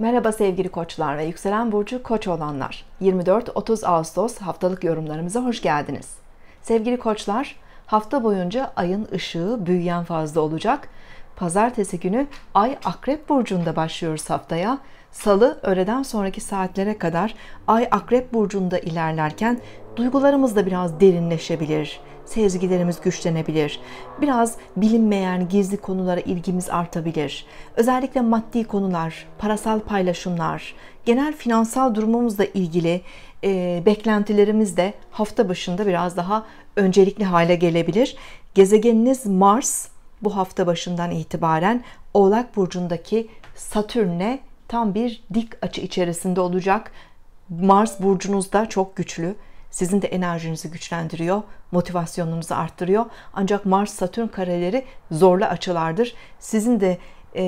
Merhaba sevgili koçlar ve yükselen burcu koç olanlar. 24-30 Ağustos haftalık yorumlarımıza hoş geldiniz. Sevgili koçlar, hafta boyunca ayın ışığı büyüyen fazla olacak. Pazartesi günü ay akrep burcunda başlıyoruz haftaya. Salı öğleden sonraki saatlere kadar ay akrep burcunda ilerlerken duygularımız da biraz derinleşebilir sezgilerimiz güçlenebilir. Biraz bilinmeyen gizli konulara ilgimiz artabilir. Özellikle maddi konular, parasal paylaşımlar, genel finansal durumumuzla ilgili e, beklentilerimiz de hafta başında biraz daha öncelikli hale gelebilir. Gezegeniniz Mars bu hafta başından itibaren Oğlak Burcu'ndaki Satürn'e tam bir dik açı içerisinde olacak. Mars burcunuzda çok güçlü. Sizin de enerjinizi güçlendiriyor, motivasyonunuzu arttırıyor. Ancak Mars-Satürn kareleri zorlu açılardır. Sizin de e,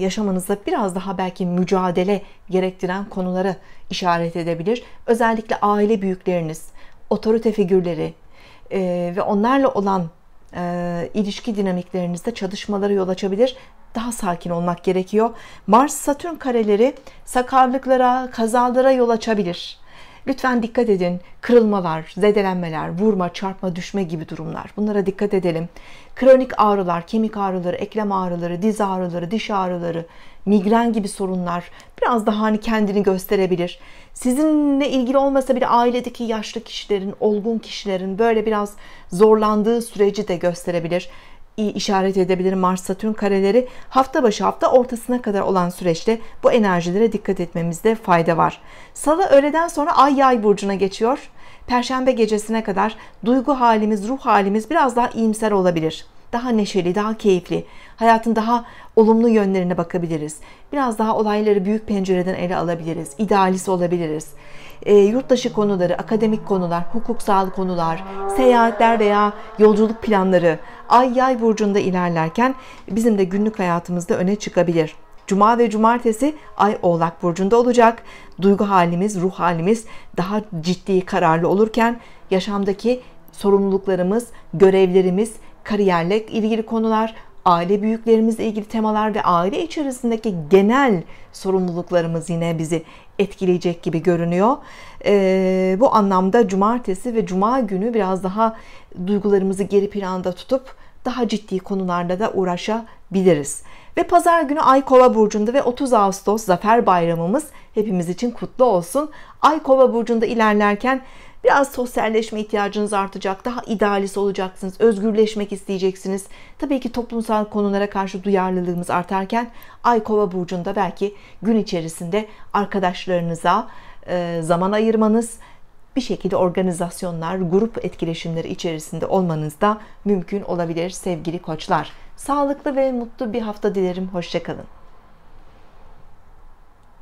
ee, biraz daha belki mücadele gerektiren konulara işaret edebilir. Özellikle aile büyükleriniz, otorite figürleri e, ve onlarla olan e, ilişki dinamiklerinizde çalışmalara yol açabilir. Daha sakin olmak gerekiyor. Mars-Satürn kareleri sakarlıklara, kazalara yol açabilir. Lütfen dikkat edin. Kırılmalar, zedelenmeler, vurma, çarpma, düşme gibi durumlar. Bunlara dikkat edelim. Kronik ağrılar, kemik ağrıları, eklem ağrıları, diz ağrıları, diş ağrıları, migren gibi sorunlar biraz daha hani kendini gösterebilir. Sizinle ilgili olmasa bile ailedeki yaşlı kişilerin, olgun kişilerin böyle biraz zorlandığı süreci de gösterebilir iyi işaret edebilir Mars Satürn kareleri hafta başı hafta ortasına kadar olan süreçte bu enerjilere dikkat etmemizde fayda var. Salı öğleden sonra Ay Yay burcuna geçiyor. Perşembe gecesine kadar duygu halimiz, ruh halimiz biraz daha iyimser olabilir daha neşeli, daha keyifli, hayatın daha olumlu yönlerine bakabiliriz. Biraz daha olayları büyük pencereden ele alabiliriz, idealist olabiliriz. E, ee, yurtdışı konuları, akademik konular, hukuksal konular, seyahatler veya yolculuk planları ay yay burcunda ilerlerken bizim de günlük hayatımızda öne çıkabilir. Cuma ve cumartesi ay oğlak burcunda olacak. Duygu halimiz, ruh halimiz daha ciddi, kararlı olurken yaşamdaki sorumluluklarımız, görevlerimiz, kariyerle ilgili konular, aile büyüklerimizle ilgili temalar ve aile içerisindeki genel sorumluluklarımız yine bizi etkileyecek gibi görünüyor. Ee, bu anlamda cumartesi ve cuma günü biraz daha duygularımızı geri planda tutup daha ciddi konularla da uğraşabiliriz. Ve pazar günü Ay Kova burcunda ve 30 Ağustos Zafer Bayramımız hepimiz için kutlu olsun. Ay Kova burcunda ilerlerken Biraz sosyalleşme ihtiyacınız artacak. Daha idealist olacaksınız. Özgürleşmek isteyeceksiniz. Tabii ki toplumsal konulara karşı duyarlılığımız artarken Ay Kova burcunda belki gün içerisinde arkadaşlarınıza e, zaman ayırmanız, bir şekilde organizasyonlar, grup etkileşimleri içerisinde olmanız da mümkün olabilir sevgili koçlar. Sağlıklı ve mutlu bir hafta dilerim. Hoşçakalın.